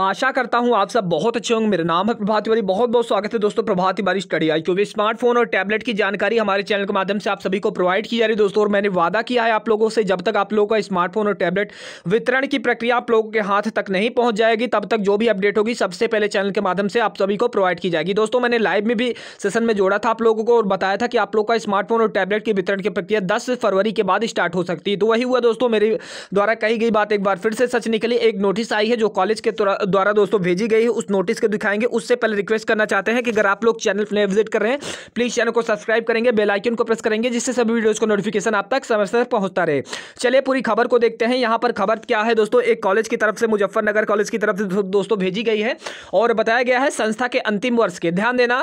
आशा करता हूँ आप सब बहुत अच्छे होंगे मेरा नाम है प्रभात तिवारी बहुत बहुत स्वागत है दोस्तों प्रभात तिवारी स्टडी आई क्योंकि स्मार्टफोन और टैबलेट की जानकारी हमारे चैनल के माध्यम से आप सभी को प्रोवाइड की जा रही है दोस्तों और मैंने वादा किया है आप लोगों से जब तक आप लोगों का स्मार्टफोन और टैबलेट वितरण की प्रक्रिया आप लोगों के हाथ तक नहीं पहुँच जाएगी तब तक जो भी अपडेट होगी सबसे पहले चैनल के माध्यम से आप सभी को प्रोवाइड की जाएगी दोस्तों मैंने लाइव में भी सेशन में जोड़ा था आप लोगों को और बताया था कि आप लोग का स्मार्टफोन और टैबलेट की वितरण की प्रक्रिया दस फरवरी के बाद स्टार्ट हो सकती है तो वही हुआ दोस्तों मेरे द्वारा कही गई बात एक बार फिर से सच निकली एक नोटिस आई है जो कॉलेज के द्वारा दोस्तों भेजी गई है उस नोटिस को दिखाएंगे उससे पहले रिक्वेस्ट करना चाहते हैं कि अगर आप लोग चैनल पर विजिट कर रहे हैं प्लीज़ चैनल को सब्सक्राइब करेंगे बेलाइकन को प्रेस करेंगे जिससे सभी वीडियोज़ को नोटिफिकेशन आप तक समय से पहुंचता रहे चलिए पूरी खबर को देखते हैं यहाँ पर खबर क्या है दोस्तों एक कॉलेज की तरफ से मुजफ्फरनगर कॉलेज की तरफ से दोस्तों भेजी गई है और बताया गया है संस्था के अंतिम वर्ष के ध्यान देना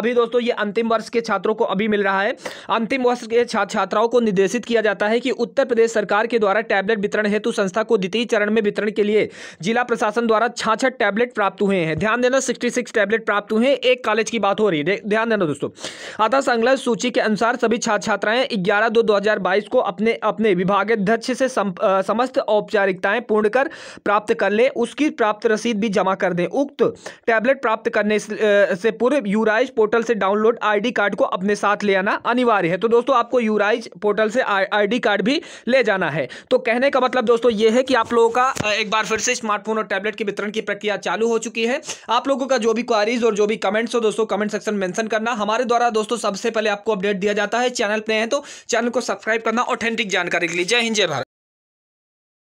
अभी दोस्तों ये अंतिम वर्ष के छात्रों को अभी मिल रहा है अंतिम वर्ष के छात्र छात्राओं को निर्देशित किया जाता है कि उत्तर प्रदेश सरकार के द्वारा टैबलेट वितरण हेतु संस्था को द्वितीय चरण में वितरण के लिए जिला प्रशासन द्वारा छाछठ टैबलेट प्राप्त हुए हैं ध्यान देना सिक्सटी सिक्स टैबलेट प्राप्त हुए हैं एक कॉलेज की बात हो रही है ध्यान देना दोस्तों अतः संग्रह सूची के अनुसार सभी छात्र छात्राएं ग्यारह दो दो हज़ार बाईस को अपने अपने विभागाध्यक्ष से समस्त औपचारिकताएं पूर्ण कर प्राप्त कर ले उसकी प्राप्त रसीद भी जमा कर दें उक्त टैबलेट प्राप्त करने से पूर्व यूराइज पोर्टल से डाउनलोड आई कार्ड को अपने साथ ले आना अनिवार्य है तो दोस्तों आपको यूराइज पोर्टल से आई कार्ड भी ले जाना है तो कहने का मतलब दोस्तों ये है कि आप लोगों का एक बार फिर से स्मार्टफोन और टैबलेट के वितरण पंजीकरण की प्रक्रिया चालू हो चुकी है आप लोगों का जो भी क्वारीज और जो भी कमेंट्स हो दोस्तों कमेंट सेक्शन मेंशन करना हमारे द्वारा दोस्तों सबसे पहले आपको अपडेट दिया जाता है चैनल पे है तो चैनल को सब्सक्राइब करना ऑथेंटिक जानकारी के लिए जय हिंद जय भारत